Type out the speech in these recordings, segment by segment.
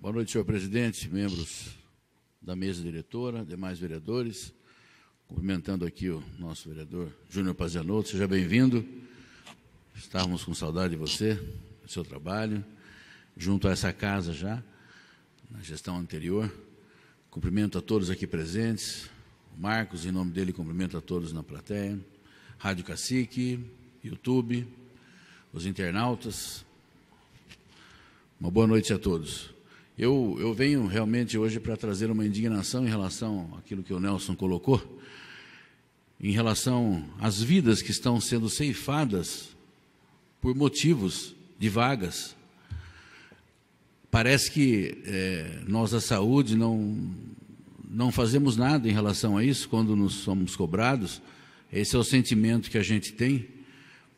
Boa noite, senhor presidente, membros da mesa diretora, demais vereadores. Cumprimentando aqui o nosso vereador Júnior Pazianotto, seja bem-vindo. Estávamos com saudade de você, do seu trabalho, junto a essa casa já, na gestão anterior. Cumprimento a todos aqui presentes. O Marcos, em nome dele, cumprimento a todos na plateia. Rádio Cacique, YouTube, os internautas. Uma boa noite a todos. Eu, eu venho realmente hoje para trazer uma indignação em relação àquilo que o Nelson colocou, em relação às vidas que estão sendo ceifadas por motivos de vagas. Parece que é, nós, a saúde, não, não fazemos nada em relação a isso quando nos somos cobrados. Esse é o sentimento que a gente tem,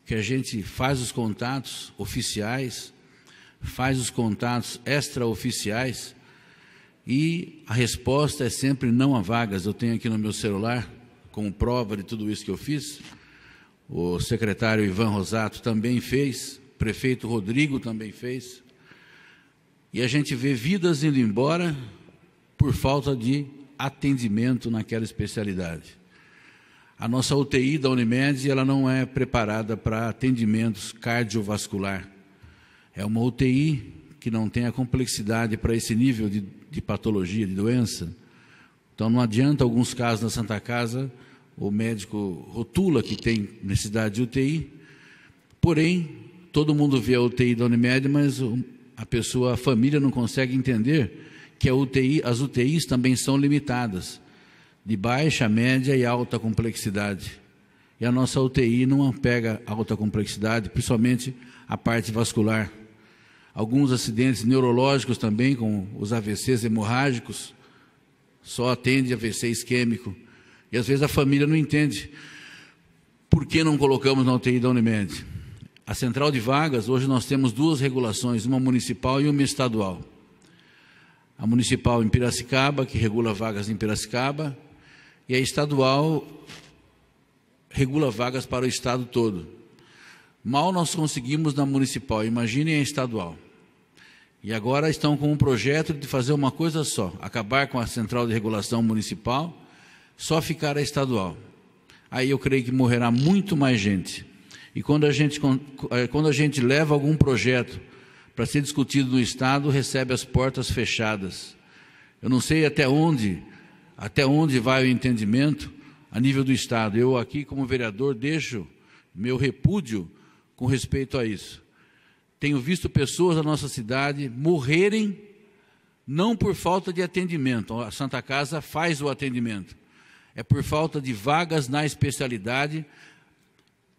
que a gente faz os contatos oficiais, faz os contatos extraoficiais e a resposta é sempre não a vagas. Eu tenho aqui no meu celular, como prova de tudo isso que eu fiz, o secretário Ivan Rosato também fez, o prefeito Rodrigo também fez, e a gente vê vidas indo embora por falta de atendimento naquela especialidade. A nossa UTI da Unimed ela não é preparada para atendimentos cardiovascular. É uma UTI que não tem a complexidade para esse nível de, de patologia, de doença. Então, não adianta alguns casos na Santa Casa, o médico rotula que tem necessidade de UTI, porém, todo mundo vê a UTI da Unimed, mas a pessoa, a família não consegue entender que a UTI, as UTIs também são limitadas, de baixa, média e alta complexidade e a nossa UTI não pega alta complexidade, principalmente a parte vascular. Alguns acidentes neurológicos também, com os AVCs hemorrágicos, só atende AVC isquêmico. E às vezes a família não entende por que não colocamos na UTI da Unimed. A central de vagas, hoje nós temos duas regulações, uma municipal e uma estadual. A municipal em Piracicaba, que regula vagas em Piracicaba, e a estadual regula vagas para o estado todo. Mal nós conseguimos na municipal, imaginem a estadual. E agora estão com um projeto de fazer uma coisa só: acabar com a central de regulação municipal, só ficar a estadual. Aí eu creio que morrerá muito mais gente. E quando a gente, eh, quando a gente leva algum projeto para ser discutido no Estado, recebe as portas fechadas. Eu não sei até onde, até onde vai o entendimento, a nível do Estado. Eu, aqui, como vereador, deixo meu repúdio com respeito a isso. Tenho visto pessoas da nossa cidade morrerem não por falta de atendimento, a Santa Casa faz o atendimento, é por falta de vagas na especialidade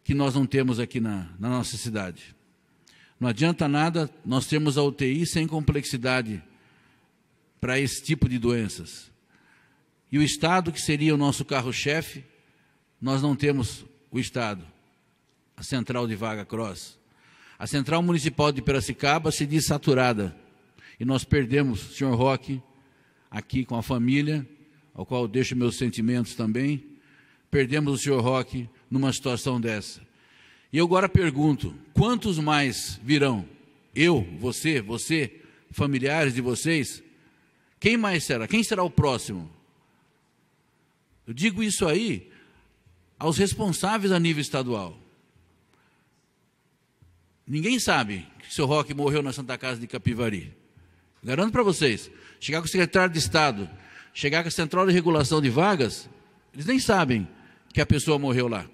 que nós não temos aqui na, na nossa cidade. Não adianta nada nós termos a UTI sem complexidade para esse tipo de doenças. E o Estado, que seria o nosso carro-chefe, nós não temos o Estado, a central de Vaga Cross. A central municipal de Piracicaba se diz saturada. E nós perdemos o senhor Roque aqui com a família, ao qual deixo meus sentimentos também. Perdemos o senhor Roque numa situação dessa. E eu agora pergunto: quantos mais virão? Eu, você, você, familiares de vocês? Quem mais será? Quem será o próximo? Eu digo isso aí aos responsáveis a nível estadual. Ninguém sabe que o seu Roque morreu na Santa Casa de Capivari. Garanto para vocês, chegar com o secretário de Estado, chegar com a Central de Regulação de Vagas, eles nem sabem que a pessoa morreu lá.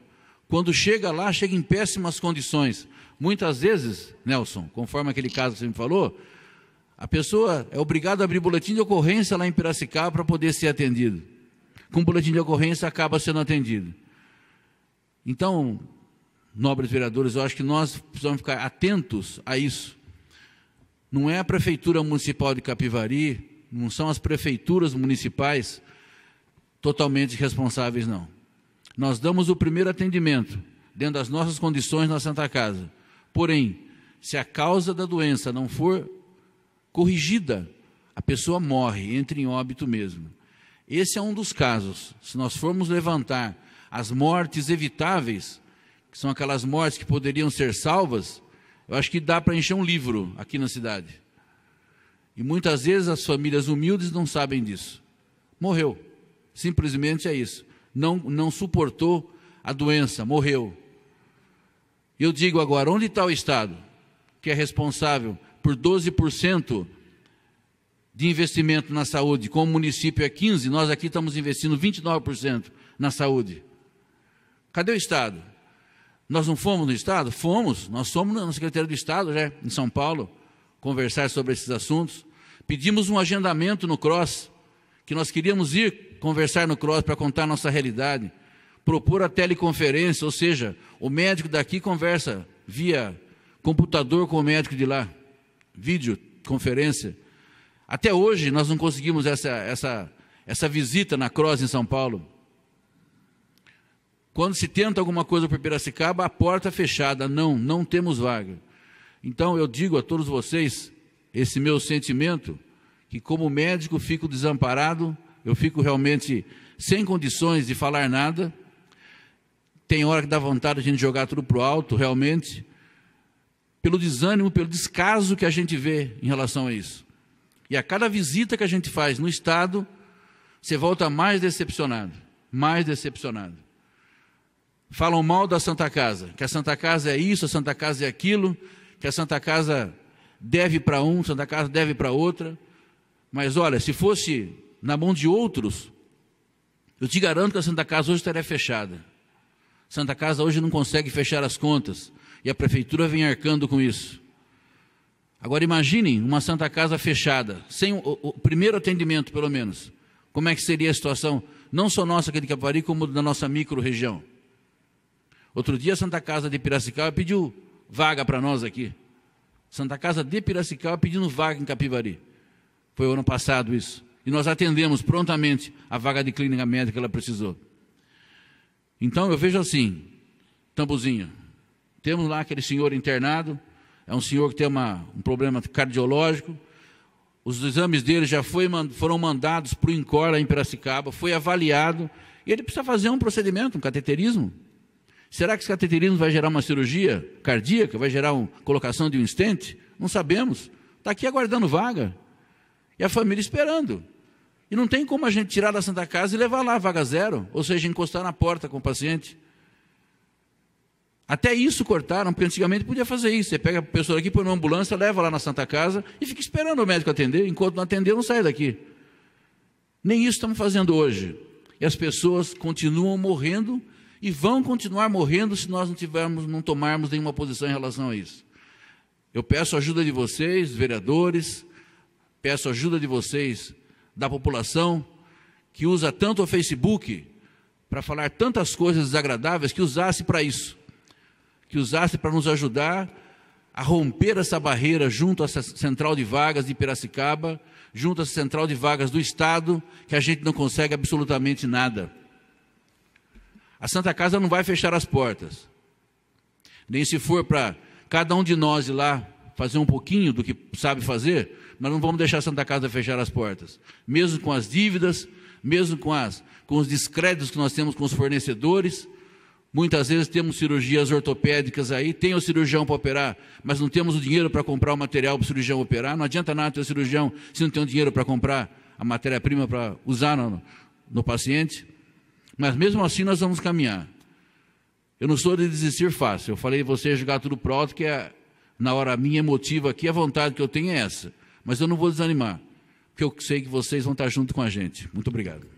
Quando chega lá, chega em péssimas condições. Muitas vezes, Nelson, conforme aquele caso que você me falou, a pessoa é obrigada a abrir boletim de ocorrência lá em Piracicaba para poder ser atendido com o boletim de ocorrência acaba sendo atendido. Então, nobres vereadores, eu acho que nós precisamos ficar atentos a isso. Não é a Prefeitura Municipal de Capivari, não são as prefeituras municipais totalmente responsáveis, não. Nós damos o primeiro atendimento, dentro das nossas condições, na Santa Casa. Porém, se a causa da doença não for corrigida, a pessoa morre, entra em óbito mesmo. Esse é um dos casos. Se nós formos levantar as mortes evitáveis, que são aquelas mortes que poderiam ser salvas, eu acho que dá para encher um livro aqui na cidade. E muitas vezes as famílias humildes não sabem disso. Morreu. Simplesmente é isso. Não, não suportou a doença, morreu. Eu digo agora, onde está o Estado, que é responsável por 12% de investimento na saúde, como o município é 15%, nós aqui estamos investindo 29% na saúde. Cadê o Estado? Nós não fomos no Estado? Fomos, nós fomos na Secretaria do Estado, já em São Paulo, conversar sobre esses assuntos. Pedimos um agendamento no CROSS, que nós queríamos ir conversar no CROSS para contar a nossa realidade. Propor a teleconferência, ou seja, o médico daqui conversa via computador com o médico de lá, videoconferência. Até hoje nós não conseguimos essa, essa, essa visita na Cross em São Paulo. Quando se tenta alguma coisa para Piracicaba, a porta é fechada. Não, não temos vaga. Então eu digo a todos vocês esse meu sentimento que como médico fico desamparado, eu fico realmente sem condições de falar nada. Tem hora que dá vontade a gente jogar tudo pro alto, realmente, pelo desânimo, pelo descaso que a gente vê em relação a isso. E a cada visita que a gente faz no Estado, você volta mais decepcionado, mais decepcionado. Falam mal da Santa Casa, que a Santa Casa é isso, a Santa Casa é aquilo, que a Santa Casa deve para um, a Santa Casa deve para outra. Mas olha, se fosse na mão de outros, eu te garanto que a Santa Casa hoje estaria fechada. Santa Casa hoje não consegue fechar as contas e a prefeitura vem arcando com isso. Agora imaginem uma Santa Casa fechada, sem o, o, primeiro atendimento, pelo menos. Como é que seria a situação, não só nossa aqui de Capivari, como da nossa micro-região? Outro dia a Santa Casa de Piracicaba pediu vaga para nós aqui. Santa Casa de Piracicaba pedindo vaga em Capivari. Foi o ano passado isso. E nós atendemos prontamente a vaga de clínica médica que ela precisou. Então eu vejo assim, Tambuzinho, temos lá aquele senhor internado, é um senhor que tem uma, um problema cardiológico. Os exames dele já foi, foram mandados para o INCOR em Piracicaba, foi avaliado, e ele precisa fazer um procedimento, um cateterismo. Será que esse cateterismo vai gerar uma cirurgia cardíaca? Vai gerar uma colocação de um estente? Não sabemos. Está aqui aguardando vaga. E a família esperando. E não tem como a gente tirar da Santa Casa e levar lá vaga zero, ou seja, encostar na porta com o paciente. Até isso cortaram, porque antigamente podia fazer isso. Você pega a pessoa aqui, põe numa ambulância, leva lá na Santa Casa e fica esperando o médico atender. Enquanto não atender, não sai daqui. Nem isso estamos fazendo hoje. E as pessoas continuam morrendo e vão continuar morrendo se nós não tivermos, não tomarmos nenhuma posição em relação a isso. Eu peço ajuda de vocês, vereadores, peço ajuda de vocês, da população, que usa tanto o Facebook para falar tantas coisas desagradáveis, que usasse para isso que usasse para nos ajudar a romper essa barreira junto à central de vagas de Piracicaba, junto à central de vagas do Estado, que a gente não consegue absolutamente nada. A Santa Casa não vai fechar as portas. Nem se for para cada um de nós ir lá fazer um pouquinho do que sabe fazer, nós não vamos deixar a Santa Casa fechar as portas. Mesmo com as dívidas, mesmo com, as, com os descréditos que nós temos com os fornecedores, Muitas vezes temos cirurgias ortopédicas aí, tem o cirurgião para operar, mas não temos o dinheiro para comprar o material para o cirurgião operar. Não adianta nada ter o cirurgião se não tem o dinheiro para comprar a matéria-prima para usar no, no paciente. Mas mesmo assim nós vamos caminhar. Eu não sou de desistir fácil. Eu falei você jogar tudo pronto que é na hora minha emotiva aqui, a vontade que eu tenho é essa. Mas eu não vou desanimar, porque eu sei que vocês vão estar junto com a gente. Muito obrigado.